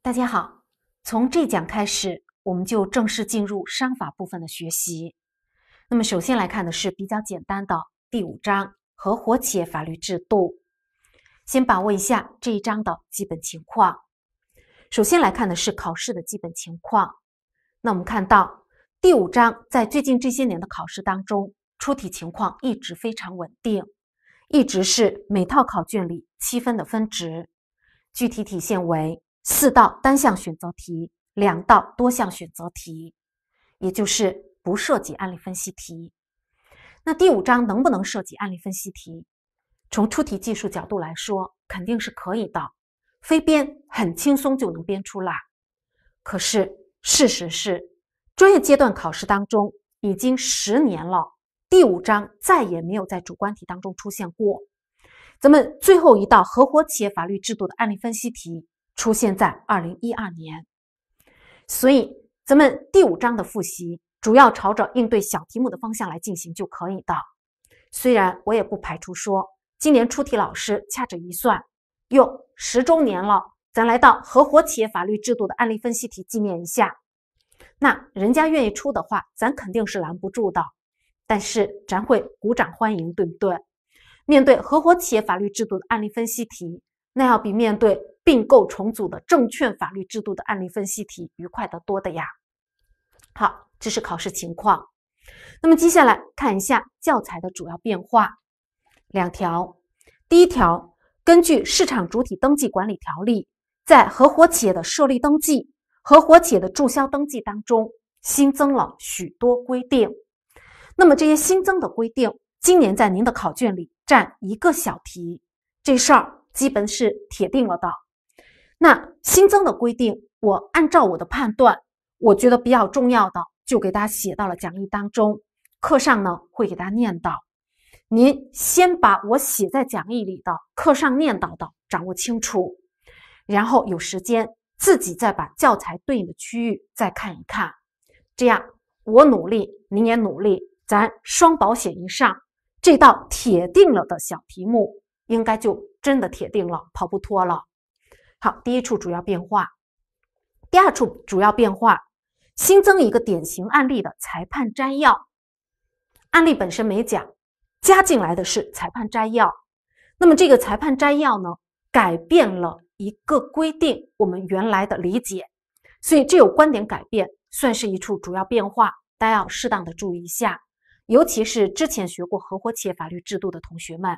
大家好，从这讲开始，我们就正式进入商法部分的学习。那么，首先来看的是比较简单的第五章合伙企业法律制度。先把握一下这一章的基本情况。首先来看的是考试的基本情况。那我们看到第五章在最近这些年的考试当中，出题情况一直非常稳定，一直是每套考卷里七分的分值，具体体现为。四道单项选择题，两道多项选择题，也就是不涉及案例分析题。那第五章能不能涉及案例分析题？从出题技术角度来说，肯定是可以的，非编很轻松就能编出来。可是事实是，专业阶段考试当中已经十年了，第五章再也没有在主观题当中出现过。咱们最后一道合伙企业法律制度的案例分析题。出现在二零一二年，所以咱们第五章的复习主要朝着应对小题目的方向来进行就可以的。虽然我也不排除说今年出题老师掐指一算，哟，十周年了，咱来到合伙企业法律制度的案例分析题纪念一下。那人家愿意出的话，咱肯定是拦不住的，但是咱会鼓掌欢迎，对不对？面对合伙企业法律制度的案例分析题，那要比面对。并购重组的证券法律制度的案例分析题，愉快得多的呀。好，这是考试情况。那么接下来看一下教材的主要变化，两条。第一条，根据《市场主体登记管理条例》，在合伙企业的设立登记、合伙企业的注销登记当中，新增了许多规定。那么这些新增的规定，今年在您的考卷里占一个小题，这事儿基本是铁定了的。那新增的规定，我按照我的判断，我觉得比较重要的，就给大家写到了讲义当中。课上呢会给大家念到，您先把我写在讲义里的、课上念到的掌握清楚，然后有时间自己再把教材对应的区域再看一看。这样我努力，您也努力，咱双保险一上，这道铁定了的小题目应该就真的铁定了，跑不脱了。好，第一处主要变化，第二处主要变化，新增一个典型案例的裁判摘要，案例本身没讲，加进来的是裁判摘要。那么这个裁判摘要呢，改变了一个规定我们原来的理解，所以这有观点改变，算是一处主要变化，大家要适当的注意一下，尤其是之前学过合伙企业法律制度的同学们。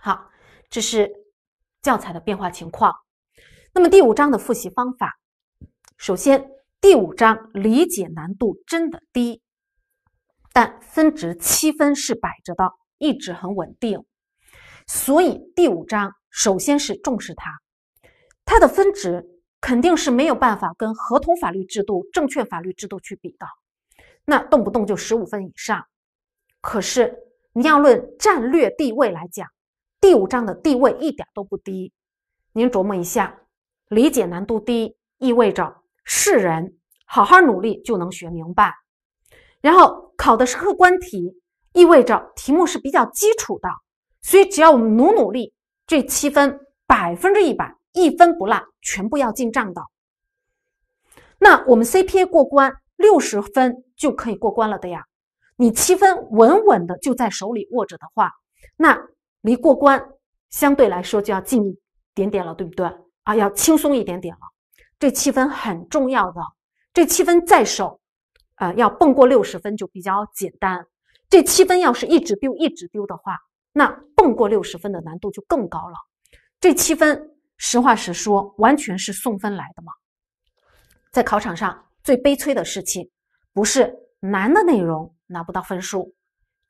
好，这是。教材的变化情况，那么第五章的复习方法，首先第五章理解难度真的低，但分值七分是摆着的，一直很稳定，所以第五章首先是重视它，它的分值肯定是没有办法跟合同法律制度、证券法律制度去比的，那动不动就十五分以上，可是你要论战略地位来讲。第五章的地位一点都不低，您琢磨一下，理解难度低意味着是人好好努力就能学明白，然后考的是客观题，意味着题目是比较基础的，所以只要我们努努力，这七分百分之一百一分不落全部要进账的。那我们 C P A 过关六十分就可以过关了的呀，你七分稳稳的就在手里握着的话，那。离过关相对来说就要近一点点了，对不对啊？要轻松一点点了。这七分很重要的，这七分在手，呃，要蹦过六十分就比较简单。这七分要是一直丢，一直丢的话，那蹦过六十分的难度就更高了。这七分，实话实说，完全是送分来的嘛。在考场上最悲催的事情，不是难的内容拿不到分数，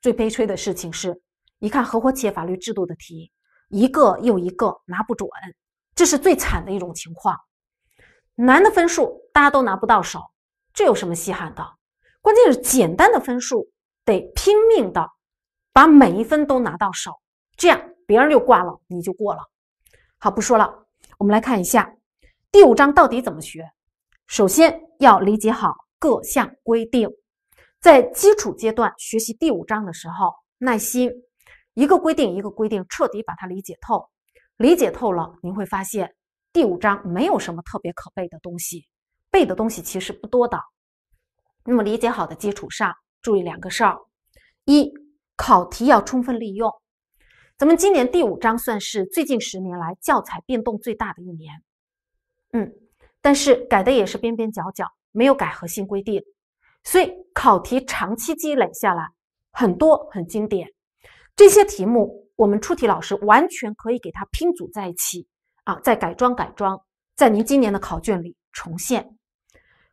最悲催的事情是。一看合伙企业法律制度的题，一个又一个拿不准，这是最惨的一种情况。难的分数大家都拿不到手，这有什么稀罕的？关键是简单的分数得拼命的把每一分都拿到手，这样别人就挂了，你就过了。好，不说了，我们来看一下第五章到底怎么学。首先要理解好各项规定，在基础阶段学习第五章的时候，耐心。一个规定一个规定，彻底把它理解透，理解透了，您会发现第五章没有什么特别可背的东西，背的东西其实不多的。那么理解好的基础上，注意两个事儿：一，考题要充分利用。咱们今年第五章算是最近十年来教材变动最大的一年，嗯，但是改的也是边边角角，没有改核心规定，所以考题长期积累下来很多很经典。这些题目，我们出题老师完全可以给它拼组在一起啊，再改装改装，在您今年的考卷里重现。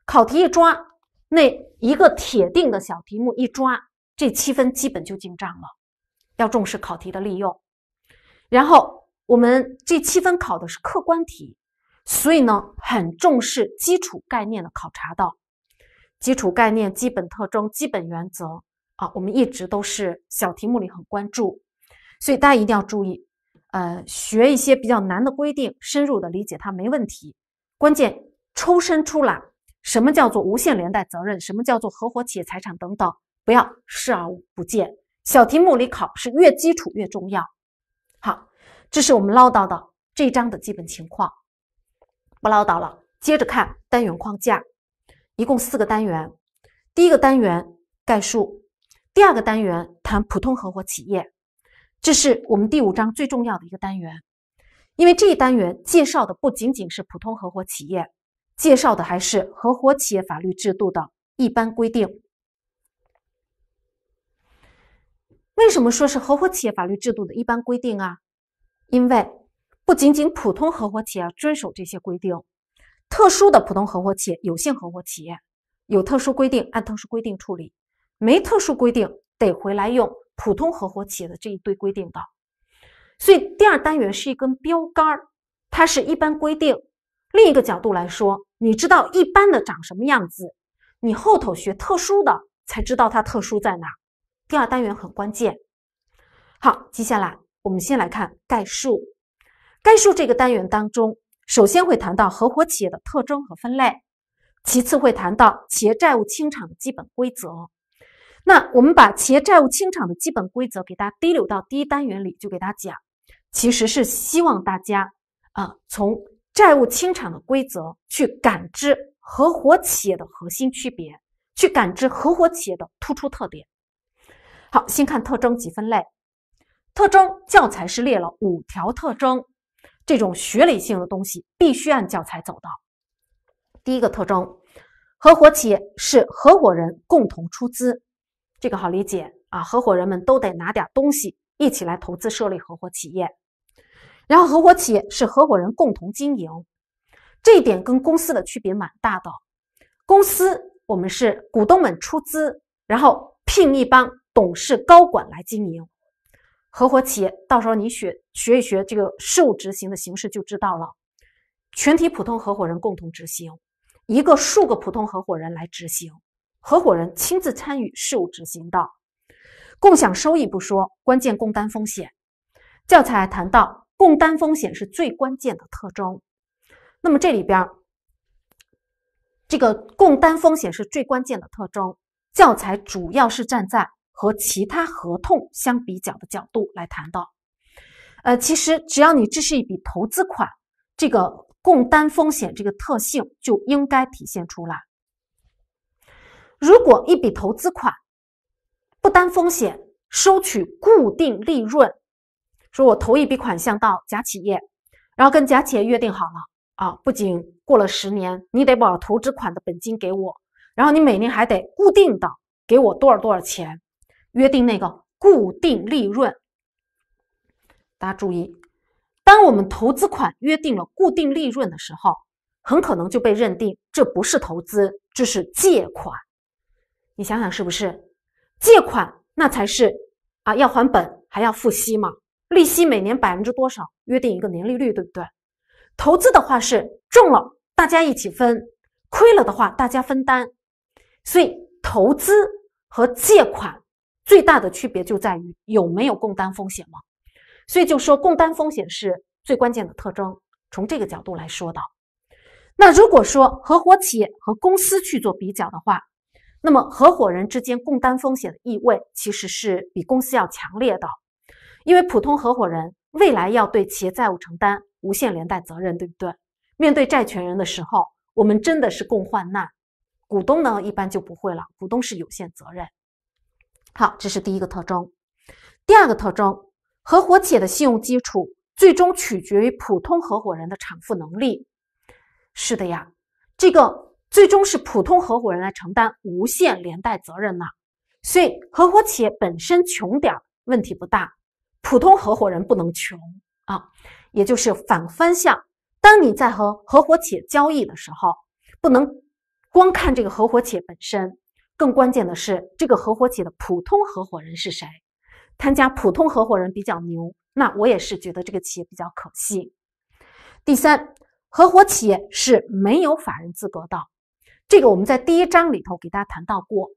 考题一抓，那一个铁定的小题目一抓，这七分基本就进账了。要重视考题的利用。然后，我们这七分考的是客观题，所以呢，很重视基础概念的考察到基础概念、基本特征、基本原则。啊，我们一直都是小题目里很关注，所以大家一定要注意，呃，学一些比较难的规定，深入的理解它没问题。关键抽身出来，什么叫做无限连带责任，什么叫做合伙企业财产等等，不要视而不见。小题目里考是越基础越重要。好，这是我们唠叨的这一章的基本情况，不唠叨了，接着看单元框架，一共四个单元，第一个单元概述。第二个单元谈普通合伙企业，这是我们第五章最重要的一个单元，因为这一单元介绍的不仅仅是普通合伙企业，介绍的还是合伙企业法律制度的一般规定。为什么说是合伙企业法律制度的一般规定啊？因为不仅仅普通合伙企业遵守这些规定，特殊的普通合伙企业、有限合伙企业有特殊规定，按特殊规定处理。没特殊规定，得回来用普通合伙企业的这一堆规定的。所以第二单元是一根标杆儿，它是一般规定。另一个角度来说，你知道一般的长什么样子，你后头学特殊的，才知道它特殊在哪。第二单元很关键。好，接下来我们先来看概述。概述这个单元当中，首先会谈到合伙企业的特征和分类，其次会谈到企业债务清偿的基本规则。那我们把企业债务清偿的基本规则给大家滴溜到第一单元里，就给大家讲，其实是希望大家啊从债务清偿的规则去感知合伙企业的核心区别，去感知合伙企业的突出特点。好，先看特征及分类。特征教材是列了五条特征，这种学理性的东西必须按教材走的。第一个特征，合伙企业是合伙人共同出资。这个好理解啊，合伙人们都得拿点东西一起来投资设立合伙企业，然后合伙企业是合伙人共同经营，这一点跟公司的区别蛮大的。公司我们是股东们出资，然后聘一帮董事高管来经营；合伙企业到时候你学学一学这个事务执行的形式就知道了，全体普通合伙人共同执行，一个数个普通合伙人来执行。合伙人亲自参与事务执行的，共享收益不说，关键共担风险。教材谈到共担风险是最关键的特征。那么这里边儿，这个共担风险是最关键的特征。教材主要是站在和其他合同相比较的角度来谈的。呃，其实只要你这是一笔投资款，这个共担风险这个特性就应该体现出来。如果一笔投资款不担风险，收取固定利润，说我投一笔款项到甲企业，然后跟甲企业约定好了啊，不仅过了十年，你得把投资款的本金给我，然后你每年还得固定的给我多少多少钱，约定那个固定利润。大家注意，当我们投资款约定了固定利润的时候，很可能就被认定这不是投资，这是借款。你想想是不是？借款那才是啊，要还本还要付息嘛，利息每年百分之多少，约定一个年利率，对不对？投资的话是中了大家一起分，亏了的话大家分担，所以投资和借款最大的区别就在于有没有共担风险嘛。所以就说共担风险是最关键的特征。从这个角度来说的。那如果说合伙企业和公司去做比较的话，那么，合伙人之间共担风险的意味其实是比公司要强烈的，因为普通合伙人未来要对企业债务承担无限连带责任，对不对？面对债权人的时候，我们真的是共患难。股东呢，一般就不会了，股东是有限责任。好，这是第一个特征。第二个特征，合伙企业的信用基础最终取决于普通合伙人的偿付能力。是的呀，这个。最终是普通合伙人来承担无限连带责任呢，所以合伙企业本身穷点儿问题不大，普通合伙人不能穷啊。也就是反方向，当你在和合伙企业交易的时候，不能光看这个合伙企业本身，更关键的是这个合伙企业的普通合伙人是谁。他家普通合伙人比较牛，那我也是觉得这个企业比较可信。第三，合伙企业是没有法人资格的。这个我们在第一章里头给大家谈到过，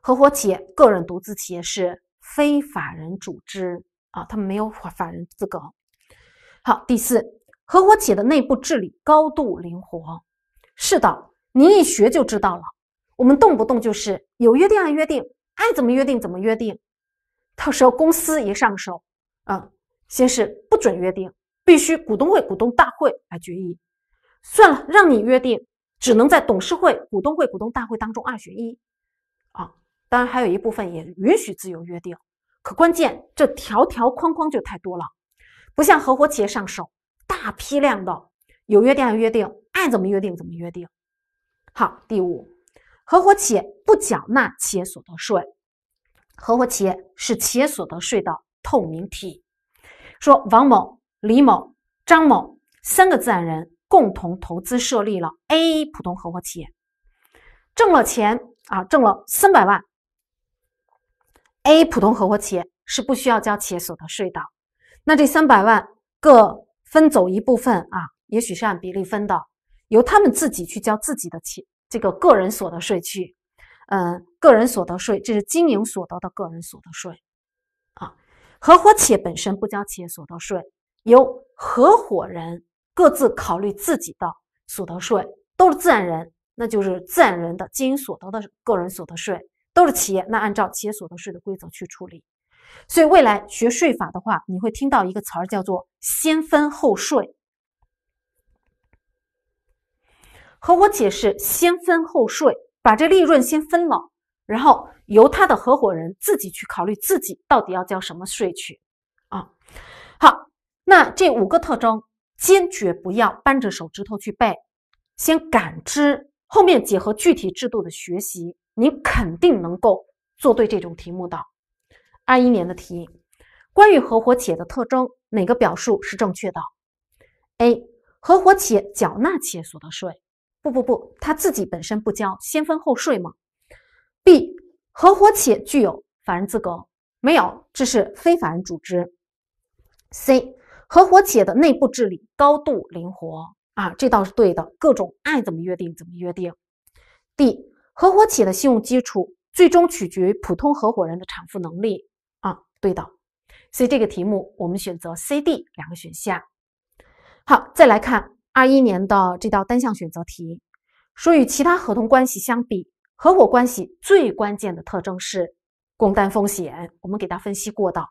合伙企业、个人独资企业是非法人组织啊，他们没有法法人资格。好，第四，合伙企业的内部治理高度灵活，是的，您一学就知道了。我们动不动就是有约定按约定，爱怎么约定怎么约定。到时候公司一上手，嗯，先是不准约定，必须股东会、股东大会来决议。算了，让你约定。只能在董事会、股东会、股东大会当中二选一，啊，当然还有一部分也允许自由约定。可关键这条条框框就太多了，不像合伙企业上手大批量的有约定按约定，爱怎么约定怎么约定。好，第五，合伙企业不缴纳企业所得税，合伙企业是企业所得税的透明体。说王某、李某、张某三个自然人。共同投资设立了 A 普通合伙企业，挣了钱啊，挣了三百万。A 普通合伙企业是不需要交企业所得税的，那这三百万各分走一部分啊，也许是按比例分的，由他们自己去交自己的企这个个人所得税去，嗯，个人所得税这是经营所得的个人所得税啊，合伙企业本身不交企业所得税，由合伙人。各自考虑自己的所得税，都是自然人，那就是自然人的经营所得的个人所得税；都是企业，那按照企业所得税的规则去处理。所以未来学税法的话，你会听到一个词儿叫做“先分后税”。合伙企业是先分后税，把这利润先分了，然后由他的合伙人自己去考虑自己到底要交什么税去。啊，好，那这五个特征。坚决不要扳着手指头去背，先感知，后面结合具体制度的学习，你肯定能够做对这种题目的。二一年的题，关于合伙企业的特征，哪个表述是正确的？A. 合伙企业缴纳企业所得税？不不不，他自己本身不交，先分后税吗？B. 合伙企业具有法人资格？没有，这是非法人组织。C. 合伙企业的内部治理高度灵活啊，这倒是对的，各种爱怎么约定怎么约定。D 合伙企业的信用基础最终取决于普通合伙人的偿付能力啊，对的。所以这个题目我们选择 C、D 两个选项。好，再来看二一年的这道单项选择题，说与其他合同关系相比，合伙关系最关键的特征是共担风险。我们给它分析过的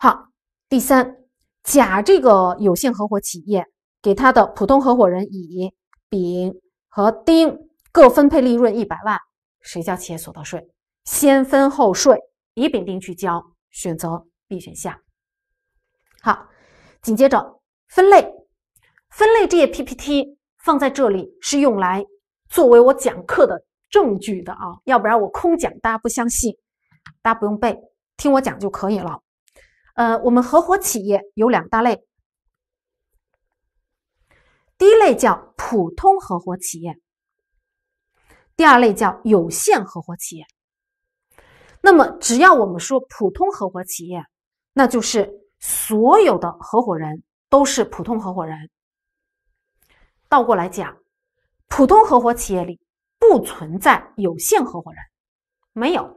好，第三。甲这个有限合伙企业给他的普通合伙人乙、丙和丁各分配利润一百万，谁交企业所得税？先分后税，乙、丙、丁去交，选择 B 选项。好，紧接着分类，分类这些 PPT 放在这里是用来作为我讲课的证据的啊，要不然我空讲大家不相信，大家不用背，听我讲就可以了。呃，我们合伙企业有两大类，第一类叫普通合伙企业，第二类叫有限合伙企业。那么，只要我们说普通合伙企业，那就是所有的合伙人都是普通合伙人。倒过来讲，普通合伙企业里不存在有限合伙人，没有。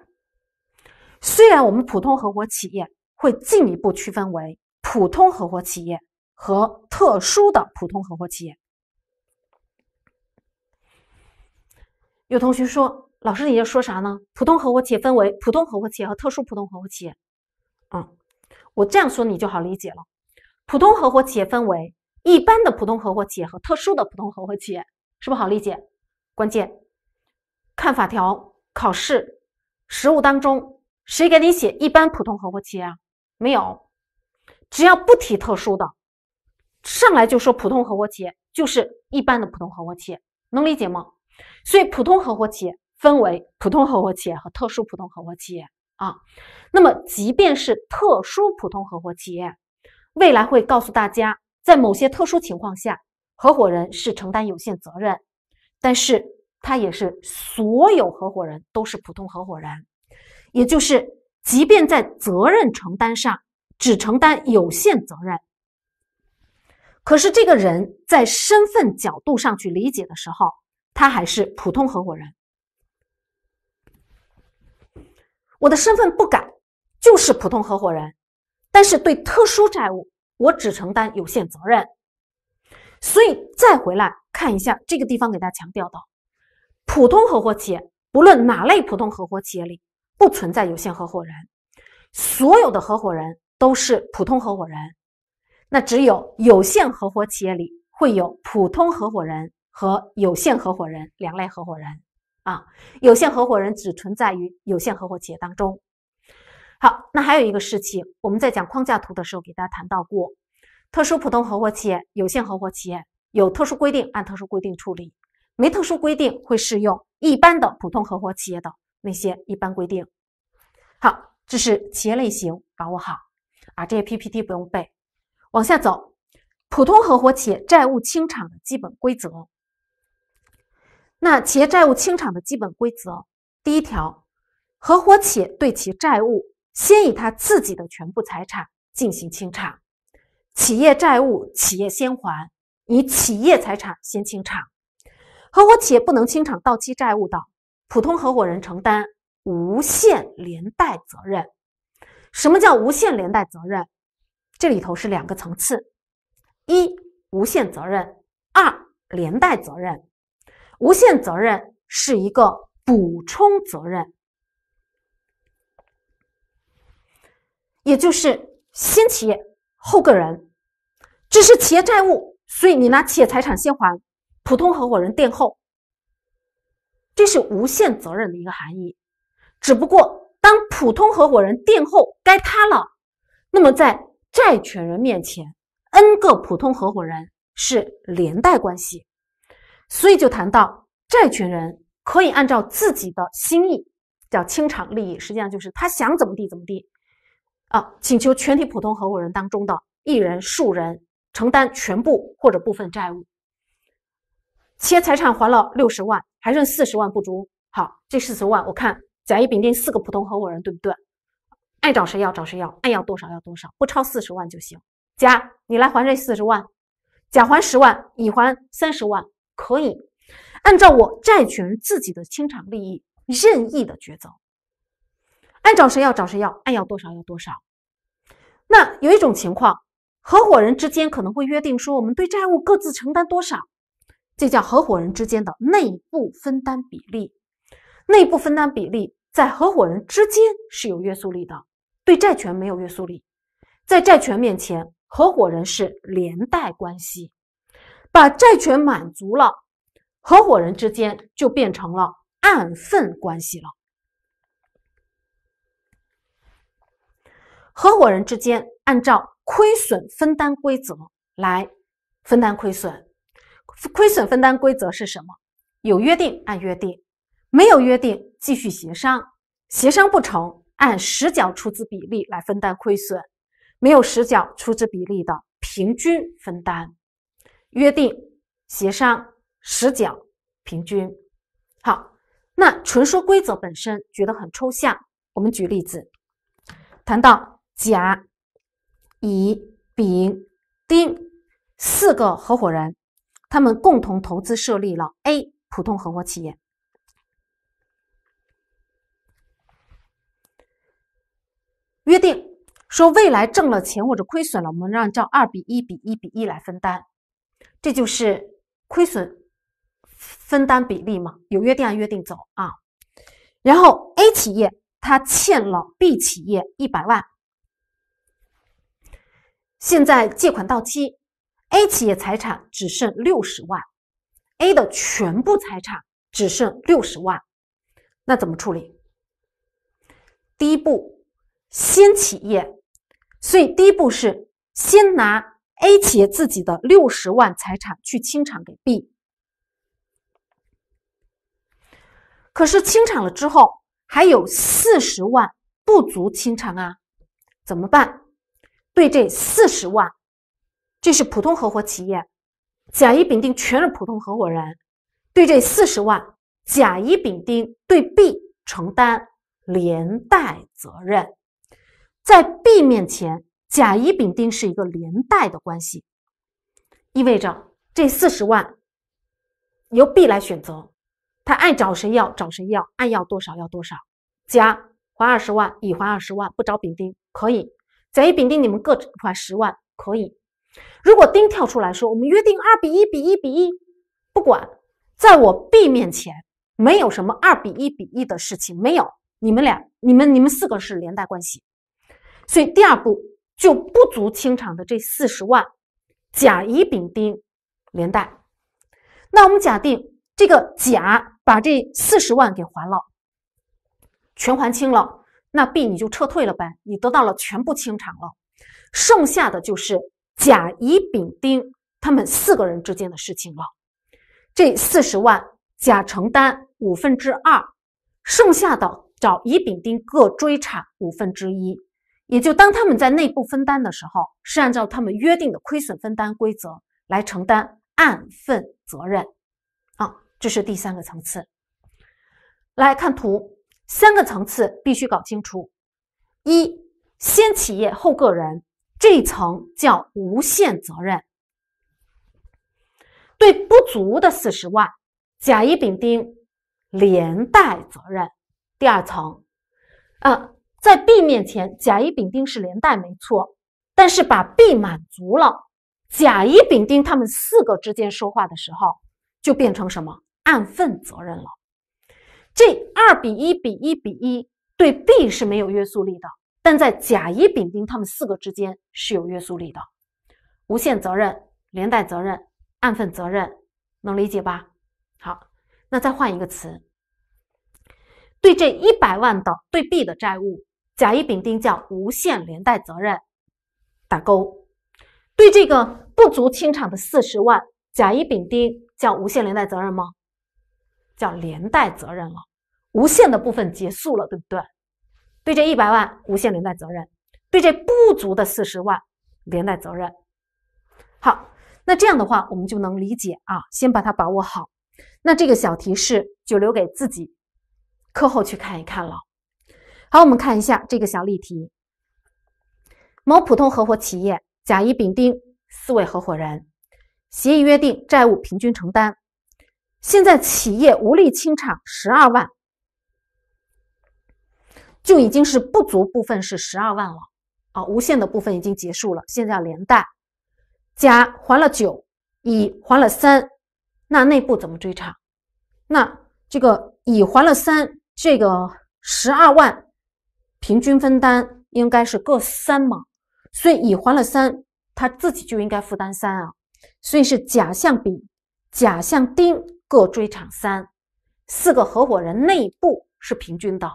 虽然我们普通合伙企业。会进一步区分为普通合伙企业和特殊的普通合伙企业。有同学说：“老师，你要说啥呢？”普通合伙企业分为普通合伙企业和特殊普通合伙企业。啊，我这样说你就好理解了。普通合伙企业分为一般的普通合伙企业和特殊的普通合伙企业，是不是好理解？关键看法条、考试、实务当中，谁给你写一般普通合伙企业啊？没有，只要不提特殊的，上来就说普通合伙企业就是一般的普通合伙企业，能理解吗？所以普通合伙企业分为普通合伙企业和特殊普通合伙企业啊。那么即便是特殊普通合伙企业，未来会告诉大家，在某些特殊情况下，合伙人是承担有限责任，但是他也是所有合伙人都是普通合伙人，也就是。即便在责任承担上只承担有限责任，可是这个人在身份角度上去理解的时候，他还是普通合伙人。我的身份不改，就是普通合伙人，但是对特殊债务我只承担有限责任。所以再回来看一下这个地方，给大家强调的，普通合伙企业不论哪类普通合伙企业里。不存在有限合伙人，所有的合伙人都是普通合伙人。那只有有限合伙企业里会有普通合伙人和有限合伙人两类合伙人啊。有限合伙人只存在于有限合伙企业当中。好，那还有一个事情，我们在讲框架图的时候给大家谈到过，特殊普通合伙企业、有限合伙企业有特殊规定，按特殊规定处理；没特殊规定，会适用一般的普通合伙企业的。那些一般规定，好，这是企业类型，把握好啊。这些 PPT 不用背，往下走。普通合伙企业债务清偿的基本规则。那企业债务清偿的基本规则，第一条，合伙企业对其债务，先以他自己的全部财产进行清偿。企业债务，企业先还，以企业财产先清偿。合伙企业不能清偿到期债务的。普通合伙人承担无限连带责任。什么叫无限连带责任？这里头是两个层次：一、无限责任；二、连带责任。无限责任是一个补充责任，也就是先企业后个人，这是企业债务，所以你拿企业财产先还，普通合伙人垫后。这是无限责任的一个含义，只不过当普通合伙人垫后该他了，那么在债权人面前，N 个普通合伙人是连带关系，所以就谈到债权人可以按照自己的心意叫清偿利益，实际上就是他想怎么地怎么地，啊，请求全体普通合伙人当中的一人、数人承担全部或者部分债务。业财产还了六十万，还剩四十万不足。好，这四十万，我看甲乙丙丁四个普通合伙人对不对？爱找谁要找谁要，爱要多少要多少，不超四十万就行。甲，你来还这四十万。甲还十万，乙还三十万，可以。按照我债权人自己的清偿利益，任意的抉择。爱找谁要找谁要，爱要多少要多少。那有一种情况，合伙人之间可能会约定说，我们对债务各自承担多少。这叫合伙人之间的内部分担比例，内部分担比例在合伙人之间是有约束力的，对债权没有约束力，在债权面前，合伙人是连带关系，把债权满足了，合伙人之间就变成了按份关系了。合伙人之间按照亏损分担规则来分担亏损。亏损分担规则是什么？有约定按约定，没有约定继续协商，协商不成按实缴出资比例来分担亏损，没有实缴出资比例的平均分担。约定、协商、实缴、平均。好，那纯说规则本身觉得很抽象，我们举例子，谈到甲、乙、丙、丁四个合伙人。他们共同投资设立了 A 普通合伙企业，约定说未来挣了钱或者亏损了，我们让叫二比一比一比一来分担，这就是亏损分担比例嘛？有约定按约定走啊。然后 A 企业他欠了 B 企业一百万，现在借款到期。A 企业财产只剩六十万，A 的全部财产只剩六十万，那怎么处理？第一步，先企业，所以第一步是先拿 A 企业自己的六十万财产去清偿给 B。可是清偿了之后还有四十万不足清偿啊，怎么办？对这四十万。这是普通合伙企业，甲乙丙丁全是普通合伙人，对这四十万，甲乙丙丁对 B 承担连带责任，在 B 面前，甲乙丙丁是一个连带的关系，意味着这四十万由 B 来选择，他爱找谁要找谁要，爱要多少要多少。甲还二十万，乙还二十万，不找丙丁可以。甲乙丙丁你们各还十万可以。如果丁跳出来说，我们约定二比一比一比一，不管在我 B 面前，没有什么二比一比一的事情，没有，你们俩、你们、你们四个是连带关系。所以第二步就不足清偿的这四十万，甲、乙、丙、丁连带。那我们假定这个甲把这四十万给还了，全还清了，那 B 你就撤退了呗，你得到了全部清偿了，剩下的就是。甲、乙、丙、丁他们四个人之间的事情了，这四十万，甲承担五分之二，剩下的找乙、丙、丁各追产五分之一，也就当他们在内部分担的时候，是按照他们约定的亏损分担规则来承担按份责任，啊，这是第三个层次。来看图，三个层次必须搞清楚：一，先企业后个人。这层叫无限责任，对不足的四十万，甲乙丙丁连带责任。第二层，啊，在 B 面前，甲乙丙丁是连带没错，但是把 B 满足了，甲乙丙丁他们四个之间说话的时候，就变成什么按份责任了。这二比一比一比一对 B 是没有约束力的。但在甲、乙、丙、丁他们四个之间是有约束力的，无限责任、连带责任、按份责任，能理解吧？好，那再换一个词，对这一百万的对 B 的债务，甲、乙、丙、丁叫无限连带责任，打勾。对这个不足清偿的四十万，甲、乙、丙、丁叫无限连带责任吗？叫连带责任了，无限的部分结束了，对不对？对这一百万无限连带责任，对这不足的四十万连带责任。好，那这样的话我们就能理解啊，先把它把握好。那这个小提示就留给自己课后去看一看了。好，我们看一下这个小例题。某普通合伙企业甲、乙、丙、丁四位合伙人，协议约定债务平均承担。现在企业无力清偿十二万。就已经是不足部分是十二万了，啊，无限的部分已经结束了。现在要连带，甲还了九，乙还了三，那内部怎么追偿？那这个乙还了三，这个十二万平均分担应该是各三嘛？所以乙还了三，他自己就应该负担三啊。所以是甲向丙、甲向丁各追偿三，四个合伙人内部是平均的。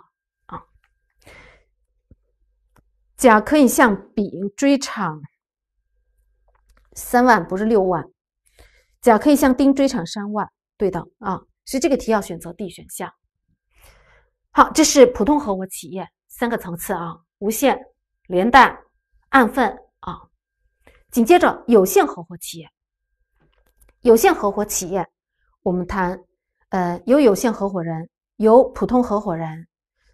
甲可以向丙追偿三万，不是六万。甲可以向丁追偿三万，对的啊，所以这个题要选择 D 选项。好，这是普通合伙企业三个层次啊：无限连带、按份啊。紧接着，有限合伙企业，有限合伙企业，我们谈，呃，有有限合伙人，有普通合伙人。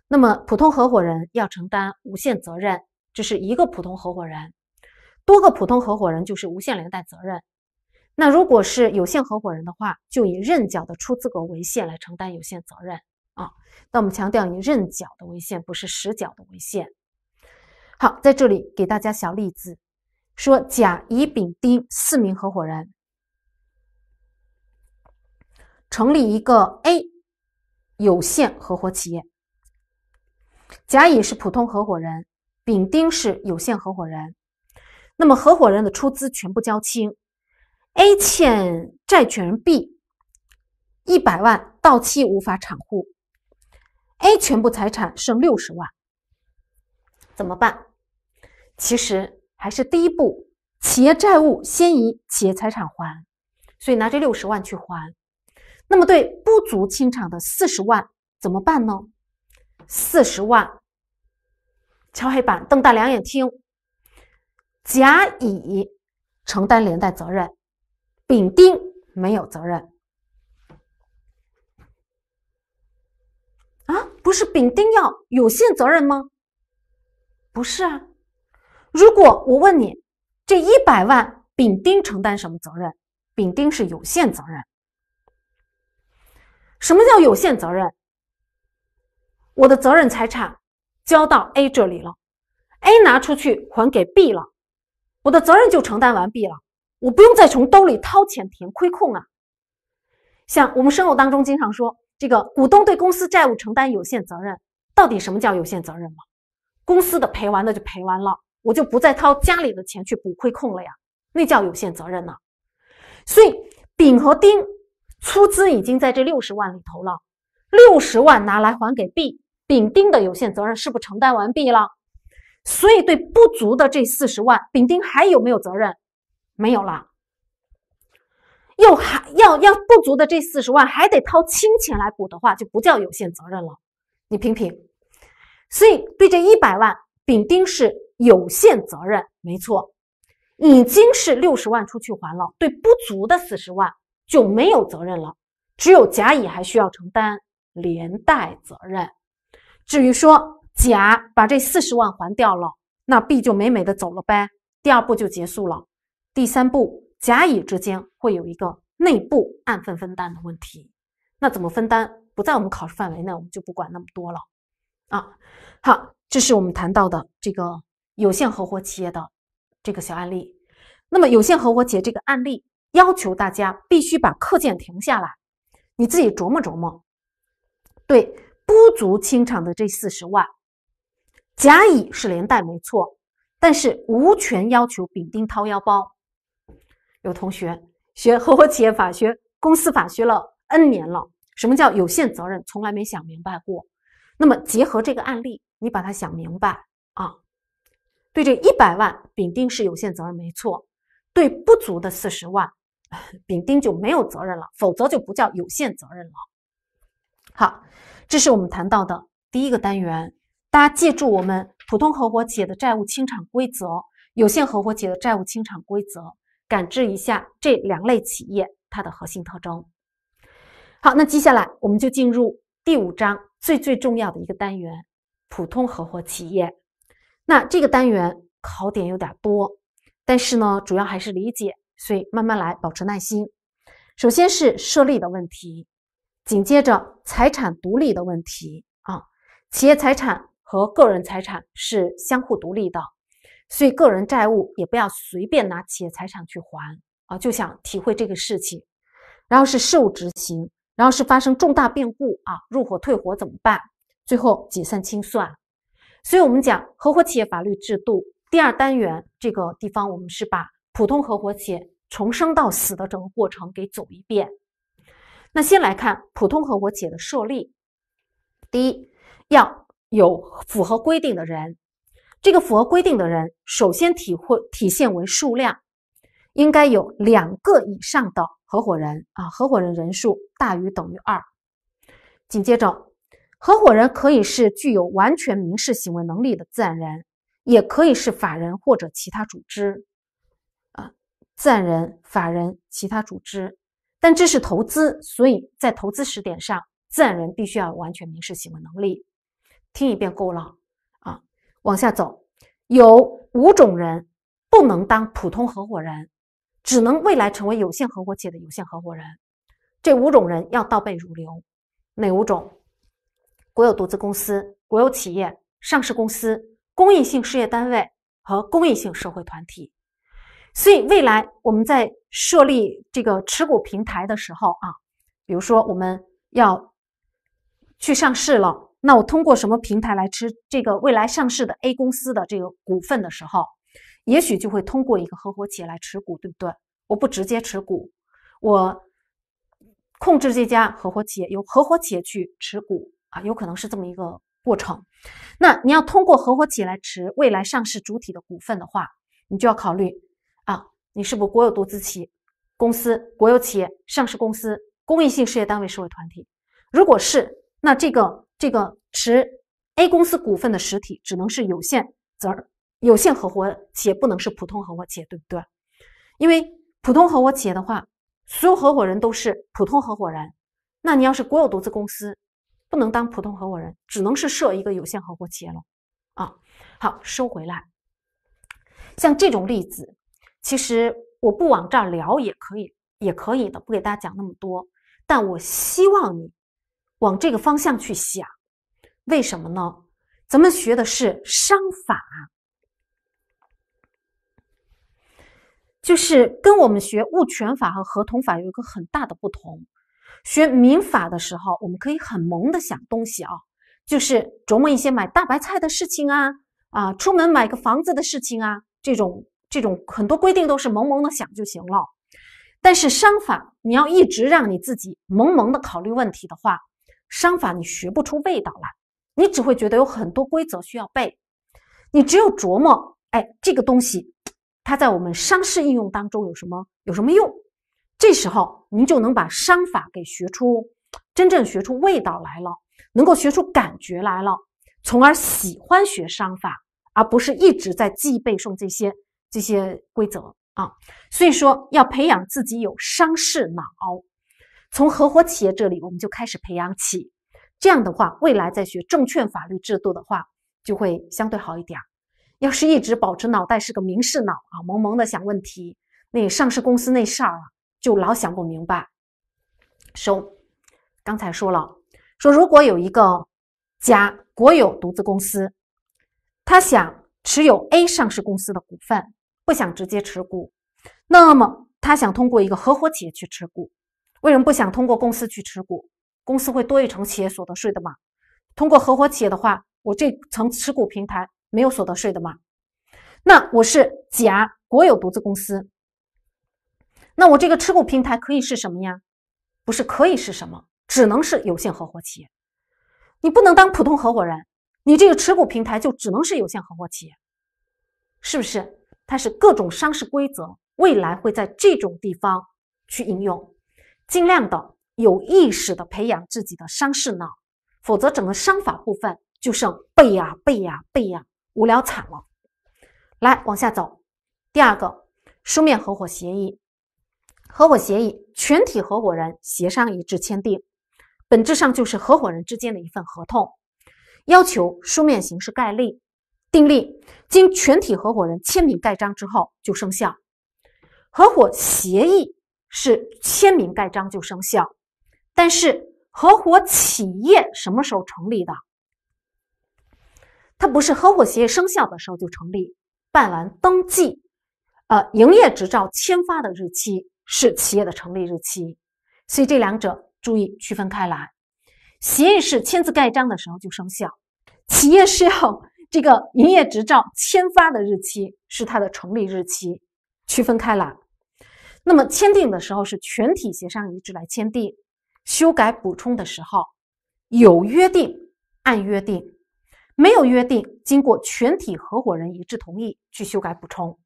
那么，普通合伙人要承担无限责任。这是一个普通合伙人，多个普通合伙人就是无限连带责任。那如果是有限合伙人的话，就以认缴的出资额为限来承担有限责任啊。那我们强调以认缴的为限，不是实缴的为限。好，在这里给大家小例子，说甲、乙、丙、丁四名合伙人成立一个 A 有限合伙企业，甲、乙是普通合伙人。丙丁是有限合伙人，那么合伙人的出资全部交清，A 欠债权人 B 一百万，到期无法偿付，A 全部财产剩六十万，怎么办？其实还是第一步，企业债务先以企业财产还，所以拿这六十万去还。那么对不足清偿的四十万怎么办呢？四十万。敲黑板，瞪大两眼听。甲乙承担连带责任，丙丁没有责任。啊，不是丙丁要有限责任吗？不是啊。如果我问你，这一百万丙丁承担什么责任？丙丁是有限责任。什么叫有限责任？我的责任财产。交到 A 这里了，A 拿出去还给 B 了，我的责任就承担完毕了，我不用再从兜里掏钱填亏空啊。像我们生活当中经常说，这个股东对公司债务承担有限责任，到底什么叫有限责任嘛？公司的赔完了就赔完了，我就不再掏家里的钱去补亏空了呀，那叫有限责任呢。所以，丙和丁出资已经在这六十万里头了，六十万拿来还给 B。丙丁的有限责任是不承担完毕了，所以对不足的这四十万，丙丁还有没有责任？没有了。又还要要不足的这四十万还得掏亲钱来补的话，就不叫有限责任了。你评评。所以对这一百万，丙丁是有限责任，没错，已经是六十万出去还了，对不足的四十万就没有责任了，只有甲乙还需要承担连带责任。至于说甲把这四十万还掉了，那 B 就美美的走了呗。第二步就结束了。第三步，甲乙之间会有一个内部按份分担的问题。那怎么分担不在我们考试范围内，我们就不管那么多了。啊，好，这是我们谈到的这个有限合伙企业的这个小案例。那么有限合伙企业这个案例要求大家必须把课件停下来，你自己琢磨琢磨。对。不足清偿的这四十万，甲乙是连带没错，但是无权要求丙丁掏腰包。有同学学合伙企业法学、公司法学了 n 年了，什么叫有限责任，从来没想明白过。那么结合这个案例，你把它想明白啊。对这一百万，丙丁是有限责任没错。对不足的四十万，丙丁就没有责任了，否则就不叫有限责任了。好。这是我们谈到的第一个单元，大家记住我们普通合伙企业的债务清偿规则、有限合伙企业的债务清偿规则，感知一下这两类企业它的核心特征。好，那接下来我们就进入第五章最最重要的一个单元——普通合伙企业。那这个单元考点有点多，但是呢，主要还是理解，所以慢慢来，保持耐心。首先是设立的问题。紧接着，财产独立的问题啊，企业财产和个人财产是相互独立的，所以个人债务也不要随便拿企业财产去还啊。就想体会这个事情，然后是事务执行，然后是发生重大变故啊，入伙退伙怎么办？最后解散清算。所以我们讲合伙企业法律制度第二单元这个地方，我们是把普通合伙企业从生到死的整个过程给走一遍。那先来看普通合伙企业的设立，第一要有符合规定的人，这个符合规定的人首先体会体现为数量，应该有两个以上的合伙人啊，合伙人人数大于等于二。紧接着，合伙人可以是具有完全民事行为能力的自然人，也可以是法人或者其他组织，啊，自然人、法人、其他组织。但这是投资，所以在投资时点上，自然人必须要完全民事行为能力。听一遍够了啊，往下走，有五种人不能当普通合伙人，只能未来成为有限合伙企业的有限合伙人。这五种人要倒背如流，哪五种？国有独资公司、国有企业、上市公司、公益性事业单位和公益性社会团体。所以，未来我们在设立这个持股平台的时候啊，比如说我们要去上市了，那我通过什么平台来持这个未来上市的 A 公司的这个股份的时候，也许就会通过一个合伙企业来持股，对不对？我不直接持股，我控制这家合伙企业，由合伙企业去持股啊，有可能是这么一个过程。那你要通过合伙企业来持未来上市主体的股份的话，你就要考虑。你是不是国有独资企公司、国有企业、上市公司、公益性事业单位、社会团体？如果是，那这个这个持 A 公司股份的实体，只能是有限责任、有限合伙企业，不能是普通合伙企业，对不对？因为普通合伙企业的话，所有合伙人都是普通合伙人。那你要是国有独资公司，不能当普通合伙人，只能是设一个有限合伙企业了。啊，好，收回来。像这种例子。其实我不往这儿聊也可以，也可以的，不给大家讲那么多。但我希望你往这个方向去想，为什么呢？咱们学的是商法，就是跟我们学物权法和合同法有一个很大的不同。学民法的时候，我们可以很萌的想东西啊，就是琢磨一些买大白菜的事情啊，啊，出门买个房子的事情啊，这种。这种很多规定都是萌萌的想就行了，但是商法你要一直让你自己萌萌的考虑问题的话，商法你学不出味道来，你只会觉得有很多规则需要背。你只有琢磨，哎，这个东西它在我们商事应用当中有什么有什么用，这时候您就能把商法给学出真正学出味道来了，能够学出感觉来了，从而喜欢学商法，而不是一直在记背诵这些。这些规则啊，所以说要培养自己有商事脑。从合伙企业这里，我们就开始培养起。这样的话，未来在学证券法律制度的话，就会相对好一点。要是一直保持脑袋是个民事脑啊，萌萌的想问题，那上市公司那事儿啊，就老想不明白。收，刚才说了，说如果有一个甲国有独资公司，他想。持有 A 上市公司的股份，不想直接持股，那么他想通过一个合伙企业去持股。为什么不想通过公司去持股？公司会多一层企业所得税的嘛？通过合伙企业的话，我这层持股平台没有所得税的嘛？那我是甲国有独资公司，那我这个持股平台可以是什么呀？不是可以是什么？只能是有限合伙企业，你不能当普通合伙人。你这个持股平台就只能是有限合伙企业，是不是？它是各种商事规则，未来会在这种地方去应用，尽量的有意识的培养自己的商事脑，否则整个商法部分就剩背啊背啊背啊，无聊惨了。来，往下走，第二个，书面合伙协议，合伙协议全体合伙人协商一致签订，本质上就是合伙人之间的一份合同。要求书面形式盖立订立，经全体合伙人签名盖章之后就生效。合伙协议是签名盖章就生效，但是合伙企业什么时候成立的？它不是合伙协议生效的时候就成立，办完登记，呃，营业执照签发的日期是企业的成立日期，所以这两者注意区分开来。协议是签字盖章的时候就生效，企业是要这个营业执照签发的日期是它的成立日期，区分开来。那么签订的时候是全体协商一致来签订，修改补充的时候有约定按约定，没有约定经过全体合伙人一致同意去修改补充。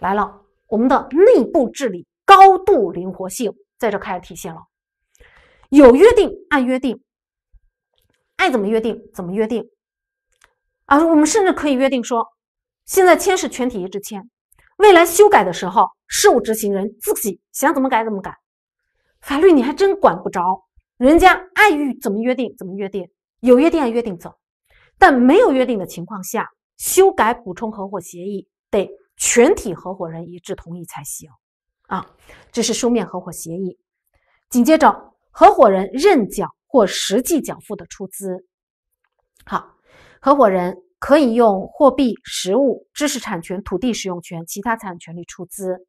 来了，我们的内部治理高度灵活性在这开始体现了。有约定按约定，爱怎么约定怎么约定，啊，我们甚至可以约定说，现在签是全体一致签，未来修改的时候，事务执行人自己想怎么改怎么改，法律你还真管不着，人家爱欲怎么约定怎么约定，有约定按约定走，但没有约定的情况下，修改补充合伙协议得全体合伙人一致同意才行，啊，这是书面合伙协议，紧接着。合伙人认缴或实际缴付的出资，好，合伙人可以用货币、实物、知识产权、土地使用权、其他财产权利出资。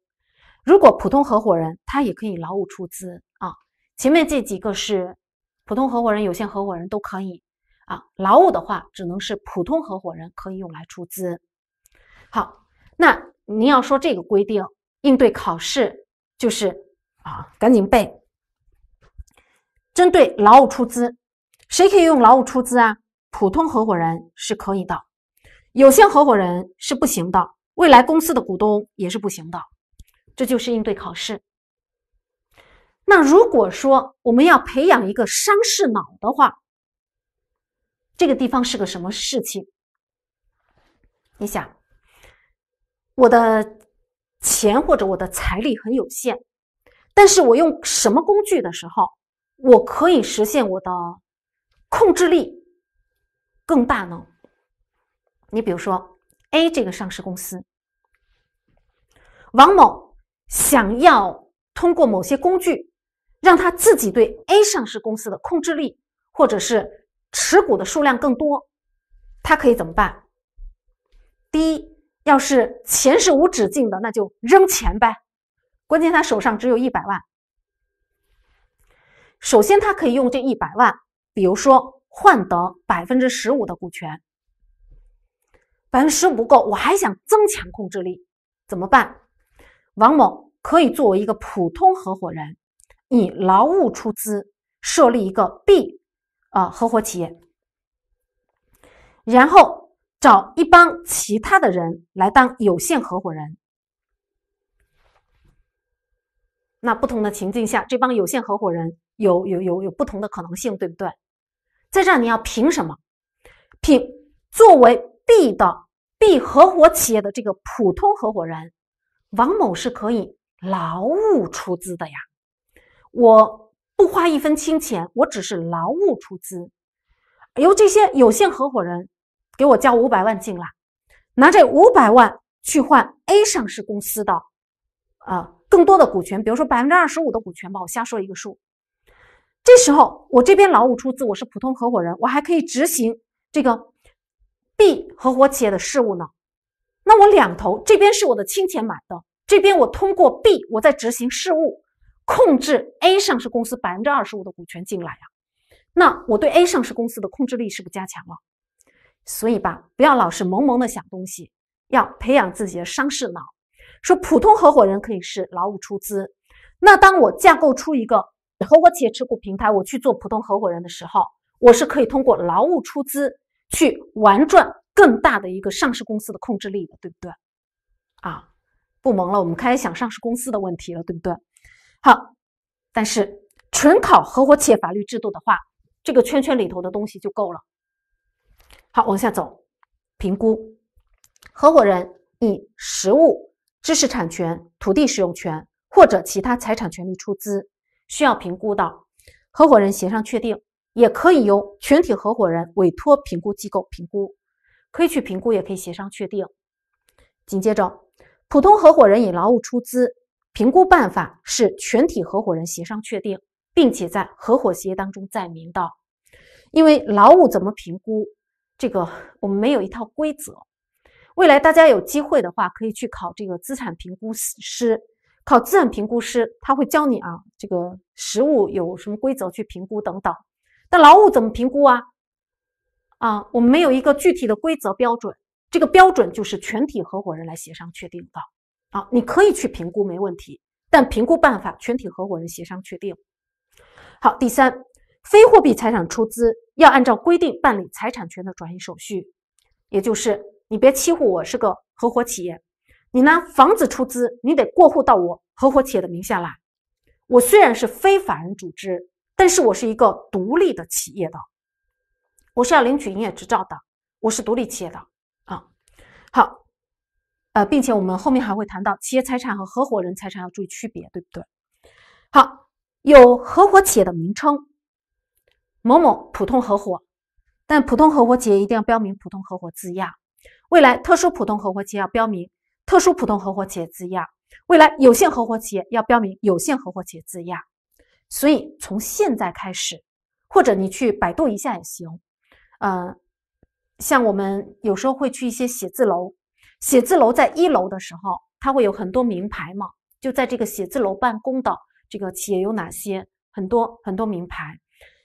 如果普通合伙人，他也可以劳务出资啊。前面这几个是普通合伙人、有限合伙人都可以啊。劳务的话，只能是普通合伙人可以用来出资。好，那您要说这个规定应对考试，就是啊，赶紧背。针对劳务出资，谁可以用劳务出资啊？普通合伙人是可以的，有限合伙人是不行的，未来公司的股东也是不行的。这就是应对考试。那如果说我们要培养一个商事脑的话，这个地方是个什么事情？你想，我的钱或者我的财力很有限，但是我用什么工具的时候？我可以实现我的控制力更大呢？你比如说 A 这个上市公司，王某想要通过某些工具，让他自己对 A 上市公司的控制力，或者是持股的数量更多，他可以怎么办？第一，要是钱是无止境的，那就扔钱呗。关键他手上只有一百万。首先，他可以用这一百万，比如说换得百分之十五的股权。百分之十五不够，我还想增强控制力，怎么办？王某可以作为一个普通合伙人，以劳务出资设立一个 B 啊合伙企业，然后找一帮其他的人来当有限合伙人。那不同的情境下，这帮有限合伙人有有有有不同的可能性，对不对？在这儿你要凭什么？凭作为 B 的 B 合伙企业的这个普通合伙人王某是可以劳务出资的呀？我不花一分清钱，我只是劳务出资，由这些有限合伙人给我交五百万进来，拿这五百万去换 A 上市公司的啊。更多的股权，比如说百分之二十五的股权吧，我瞎说一个数。这时候我这边劳务出资，我是普通合伙人，我还可以执行这个 B 合伙企业的事务呢。那我两头，这边是我的亲钱买的，这边我通过 B 我在执行事务，控制 A 上市公司百分之二十五的股权进来呀。那我对 A 上市公司的控制力是不是加强了？所以吧，不要老是萌萌的想东西，要培养自己的商事脑。说普通合伙人可以是劳务出资，那当我架构出一个合伙企业持股平台，我去做普通合伙人的时候，我是可以通过劳务出资去玩转更大的一个上市公司的控制力的，对不对？啊，不蒙了，我们开始想上市公司的问题了，对不对？好，但是纯考合伙企业法律制度的话，这个圈圈里头的东西就够了。好，往下走，评估合伙人以实物。知识产权、土地使用权或者其他财产权利出资需要评估的，合伙人协商确定，也可以由全体合伙人委托评估机构评估，可以去评估，也可以协商确定。紧接着，普通合伙人以劳务出资，评估办法是全体合伙人协商确定，并且在合伙协议当中载明的，因为劳务怎么评估，这个我们没有一套规则。未来大家有机会的话，可以去考这个资产评估师，考资产评估师他会教你啊，这个实物有什么规则去评估等等。但劳务怎么评估啊？啊，我们没有一个具体的规则标准，这个标准就是全体合伙人来协商确定的。好，你可以去评估没问题，但评估办法全体合伙人协商确定。好，第三，非货币财产出资要按照规定办理财产权的转移手续，也就是。你别欺负我是个合伙企业，你拿房子出资，你得过户到我合伙企业的名下来。我虽然是非法人组织，但是我是一个独立的企业的，我是要领取营业执照的，我是独立企业的啊。好，呃，并且我们后面还会谈到企业财产和合伙人财产要注意区别，对不对？好，有合伙企业的名称，某某普通合伙，但普通合伙企业一定要标明“普通合伙”字样。未来特殊普通合伙企业要标明“特殊普通合伙企业”字样，未来有限合伙企业要标明“有限合伙企业”字样。所以从现在开始，或者你去百度一下也行。嗯，像我们有时候会去一些写字楼，写字楼在一楼的时候，它会有很多名牌嘛，就在这个写字楼办公的这个企业有哪些？很多很多名牌，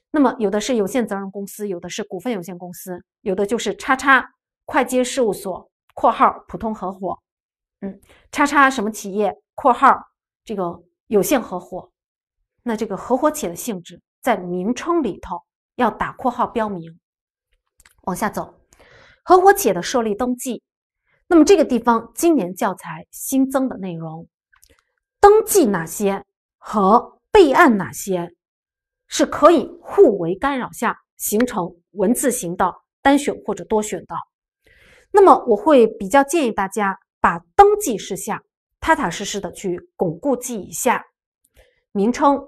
那么有的是有限责任公司，有的是股份有限公司，有的就是叉叉。快计事务所（括号普通合伙），嗯，叉叉什么企业（括号这个有限合伙），那这个合伙企业的性质在名称里头要打括号标明。往下走，合伙企业的设立登记，那么这个地方今年教材新增的内容，登记哪些和备案哪些是可以互为干扰下形成文字型的单选或者多选的。那么我会比较建议大家把登记事项踏踏实实的去巩固记一下：名称、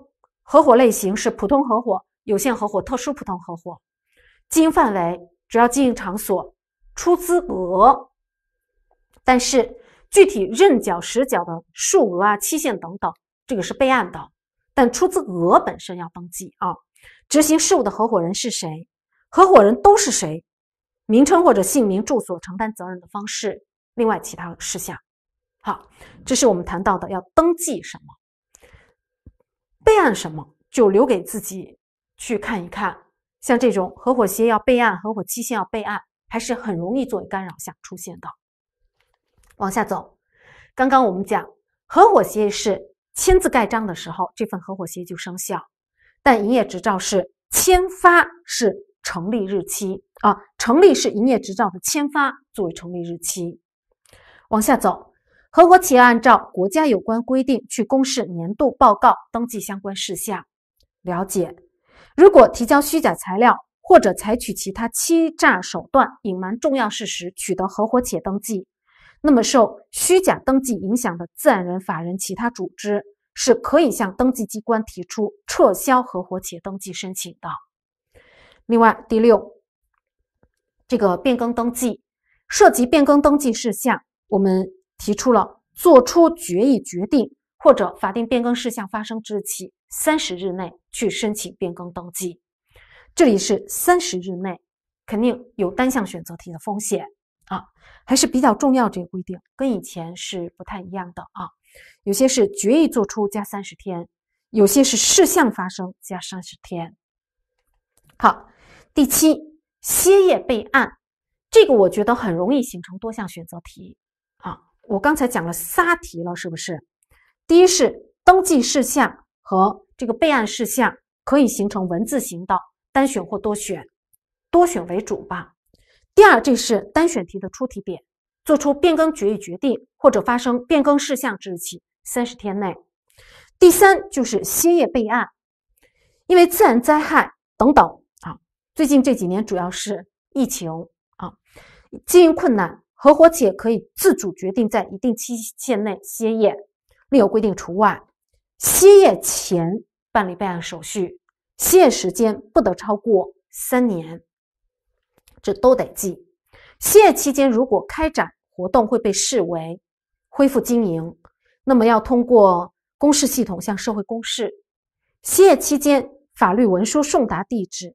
合伙类型是普通合伙、有限合伙、特殊普通合伙；经营范围，主要经营场所、出资额。但是具体认缴、实缴的数额啊、期限等等，这个是备案的，但出资额本身要登记啊。执行事务的合伙人是谁？合伙人都是谁？名称或者姓名、住所、承担责任的方式，另外其他事项。好，这是我们谈到的要登记什么、备案什么，就留给自己去看一看。像这种合伙协议要备案，合伙期限要备案，还是很容易作为干扰项出现的。往下走，刚刚我们讲合伙协议是签字盖章的时候，这份合伙协议就生效，但营业执照是签发，是成立日期。啊，成立是营业执照的签发作为成立日期。往下走，合伙企业按照国家有关规定去公示年度报告，登记相关事项。了解，如果提交虚假材料或者采取其他欺诈手段隐瞒重要事实取得合伙企业登记，那么受虚假登记影响的自然人、法人其他组织是可以向登记机关提出撤销合伙企业登记申请的。另外，第六。这个变更登记涉及变更登记事项，我们提出了作出决议决定或者法定变更事项发生之日起三十日内去申请变更登记。这里是三十日内，肯定有单项选择题的风险啊，还是比较重要这个规定，跟以前是不太一样的啊。有些是决议作出加三十天，有些是事项发生加三十天。好，第七。歇业备案，这个我觉得很容易形成多项选择题啊。我刚才讲了仨题了，是不是？第一是登记事项和这个备案事项可以形成文字型的单选或多选，多选为主吧。第二这是单选题的出题点，做出变更决议决定或者发生变更事项之日起三十天内。第三就是歇业备案，因为自然灾害等等。最近这几年主要是疫情啊，经营困难，合伙企业可以自主决定在一定期限内歇业，另有规定除外。歇业前办理备案手续，歇业时间不得超过三年。这都得记。歇业期间如果开展活动会被视为恢复经营，那么要通过公示系统向社会公示歇业期间法律文书送达地址。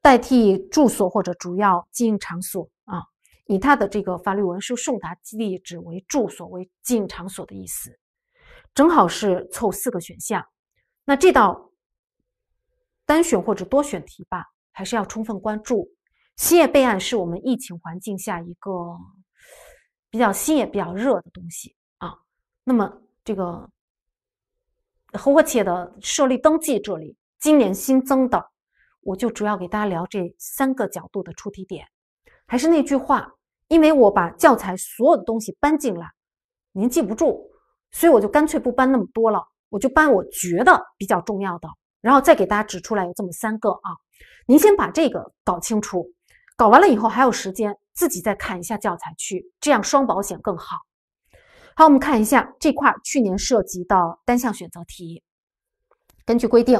代替住所或者主要经营场所啊，以他的这个法律文书送达地址为住所为经营场所的意思，正好是凑四个选项。那这道单选或者多选题吧，还是要充分关注新业备案是我们疫情环境下一个比较新业比较热的东西啊。那么这个合伙企业的设立登记，这里今年新增的。我就主要给大家聊这三个角度的出题点，还是那句话，因为我把教材所有的东西搬进来，您记不住，所以我就干脆不搬那么多了，我就搬我觉得比较重要的，然后再给大家指出来有这么三个啊，您先把这个搞清楚，搞完了以后还有时间自己再看一下教材去，这样双保险更好。好，我们看一下这块去年涉及到单项选择题，根据规定。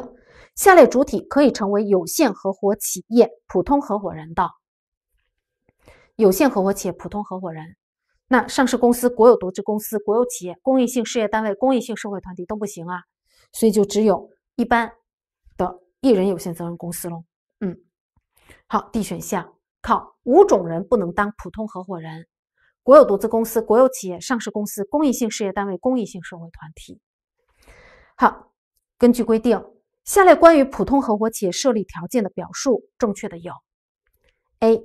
下列主体可以成为有限合伙企业普通合伙人的，有限合伙企业普通合伙人，那上市公司、国有独资公司、国有企业、公益性事业单位、公益性社会团体都不行啊，所以就只有一般的一人有限责任公司喽。嗯，好，D 选项考五种人不能当普通合伙人，国有独资公司、国有企业、上市公司、公益性事业单位、公益性社会团体。好，根据规定。下列关于普通合伙企业设立条件的表述正确的有：A.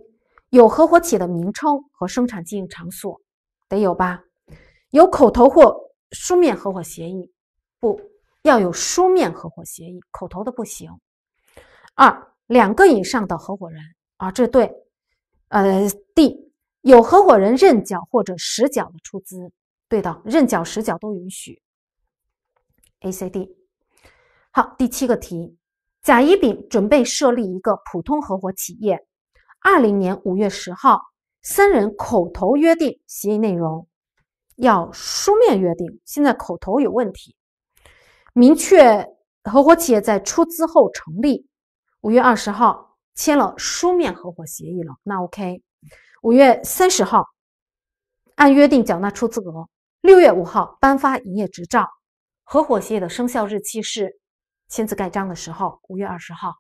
有合伙企业的名称和生产经营场所，得有吧？有口头或书面合伙协议，不要有书面合伙协议，口头的不行。二，两个以上的合伙人啊，这对。呃，D. 有合伙人认缴或者实缴的出资，对的，认缴、实缴都允许。A、C、D。好，第七个题，甲、乙、丙准备设立一个普通合伙企业。二零年五月十号，三人口头约定协议内容，要书面约定。现在口头有问题，明确合伙企业在出资后成立。五月二十号签了书面合伙协议了，那 OK。五月三十号按约定缴纳出资额。六月五号颁发营业执照，合伙协议的生效日期是。签字盖章的时候，五月二十号，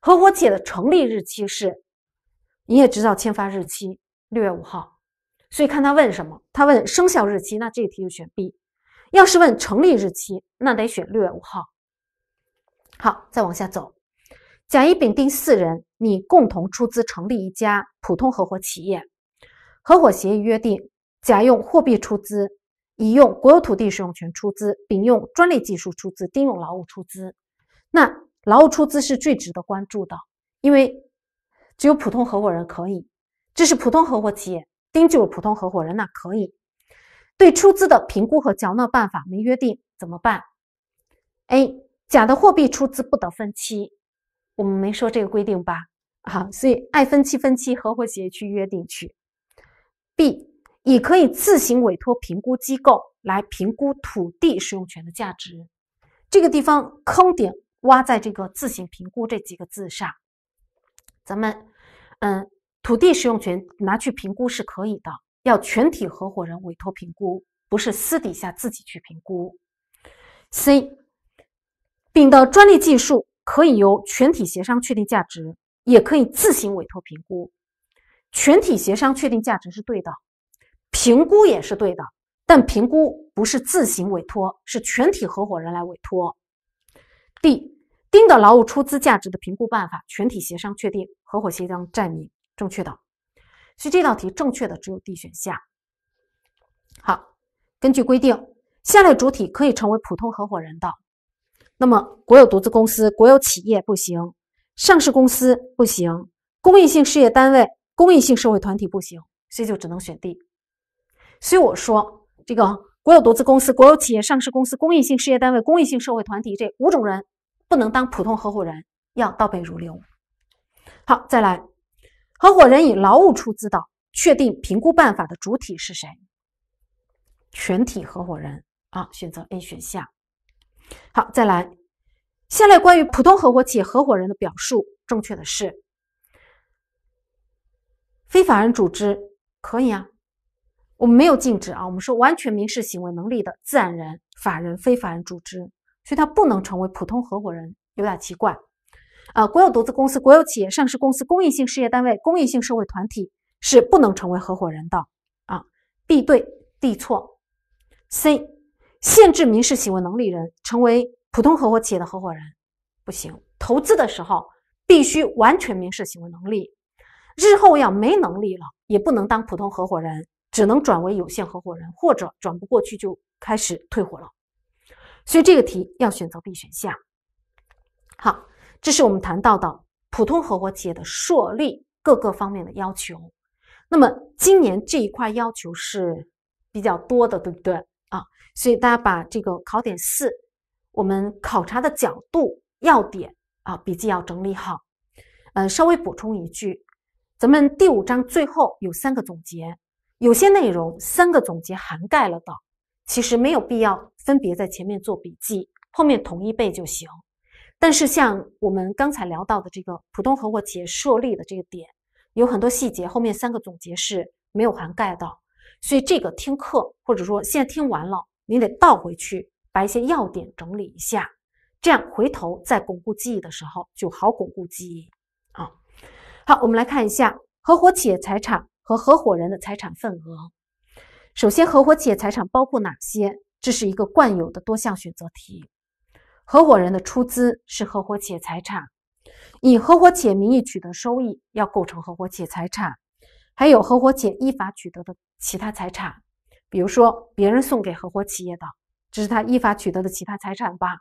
合伙企业的成立日期是营业执照签发日期，六月五号。所以看他问什么，他问生效日期，那这个题就选 B。要是问成立日期，那得选六月五号。好，再往下走，甲、乙、丙、丁四人拟共同出资成立一家普通合伙企业，合伙协议约定，甲用货币出资。乙用国有土地使用权出资，丙用专利技术出资，丁用劳务出资。那劳务出资是最值得关注的，因为只有普通合伙人可以。这是普通合伙企业，丁就是普通合伙人，那可以。对出资的评估和缴纳办法没约定怎么办？A. 甲的货币出资不得分期，我们没说这个规定吧？啊，所以爱分期分期合伙企业去约定去。B. 也可以自行委托评估机构来评估土地使用权的价值。这个地方坑点挖在这个“自行评估”这几个字上。咱们，嗯，土地使用权拿去评估是可以的，要全体合伙人委托评估，不是私底下自己去评估。C，丙的专利技术可以由全体协商确定价值，也可以自行委托评估。全体协商确定价值是对的。评估也是对的，但评估不是自行委托，是全体合伙人来委托。D. 丁的劳务出资价值的评估办法，全体协商确定，合伙协商占明，正确的，所以这道题正确的只有 D 选项。好，根据规定，下列主体可以成为普通合伙人的，那么国有独资公司、国有企业不行，上市公司不行，公益性事业单位、公益性社会团体不行，所以就只能选 D。所以我说，这个国有独资公司、国有企业、上市公司、公益性事业单位、公益性社会团体这五种人不能当普通合伙人，要倒背如流。好，再来，合伙人以劳务出资的，确定评估办法的主体是谁？全体合伙人啊，选择 A 选项。好，再来，下列关于普通合伙企业合伙人的表述正确的是？非法人组织可以啊。我们没有禁止啊，我们说完全民事行为能力的自然人、法人、非法人组织，所以他不能成为普通合伙人，有点奇怪。啊，国有独资公司、国有企业、上市公司、公益性事业单位、公益性社会团体是不能成为合伙人的啊。B 对 D 错。C 限制民事行为能力人成为普通合伙企业的合伙人不行，投资的时候必须完全民事行为能力，日后要没能力了也不能当普通合伙人。只能转为有限合伙人，或者转不过去就开始退伙了。所以这个题要选择 B 选项。好，这是我们谈到的普通合伙企业的设立各个方面的要求。那么今年这一块要求是比较多的，对不对啊？所以大家把这个考点四我们考察的角度要点啊笔记要整理好。呃，稍微补充一句，咱们第五章最后有三个总结。有些内容三个总结涵盖了的，其实没有必要分别在前面做笔记，后面统一背就行。但是像我们刚才聊到的这个普通合伙企业设立的这个点，有很多细节，后面三个总结是没有涵盖的，所以这个听课或者说现在听完了，你得倒回去把一些要点整理一下，这样回头再巩固记忆的时候就好巩固记忆好，好，我们来看一下合伙企业财产。和合伙人的财产份额。首先，合伙企业财产包括哪些？这是一个惯有的多项选择题。合伙人的出资是合伙企业财产，以合伙企业名义取得收益要构成合伙企业财产，还有合伙企业依法取得的其他财产，比如说别人送给合伙企业的，这是他依法取得的其他财产吧？